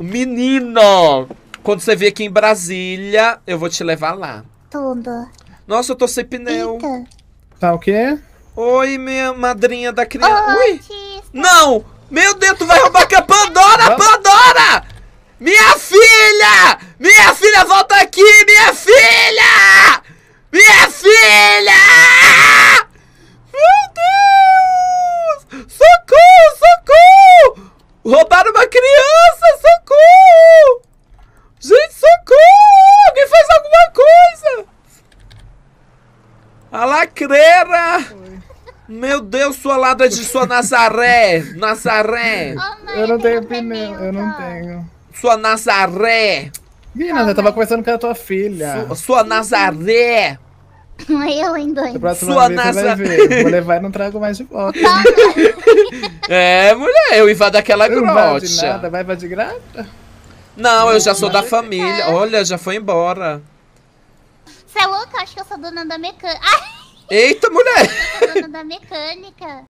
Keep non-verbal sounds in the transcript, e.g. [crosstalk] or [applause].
Menino! Quando você vir aqui em Brasília, eu vou te levar lá. Tudo. Nossa, eu tô sem pneu. Eita. Tá o quê? Oi, minha madrinha da criança. Ui! Não! Meu Deus, tu vai roubar que a Pandora! Pandora! Minha filha! Minha filha, volta aqui! Minha filha! Minha filha! Meu Deus! Socorro, socorro! Roubaram uma criança! A lacreira! Meu Deus, sua é de sua Nazaré! Nazaré! Oh, mãe, eu não tenho pneu, eu não tenho. Sua Nazaré! Minha oh, eu tava conversando com a tua filha. Sua, sua Nazaré! [laughs] Eu, ainda. Sua Nazaré. Vou levar e não trago mais de volta. [laughs] é, mulher, eu invado aquela eu grota. Não vai de nada, vai de grata? Não, eu já sou da família. É. Olha, já foi embora. Você é louca? Acho que eu sou dona da mecânica. [laughs] Eita, mulher! Eu sou dona da mecânica.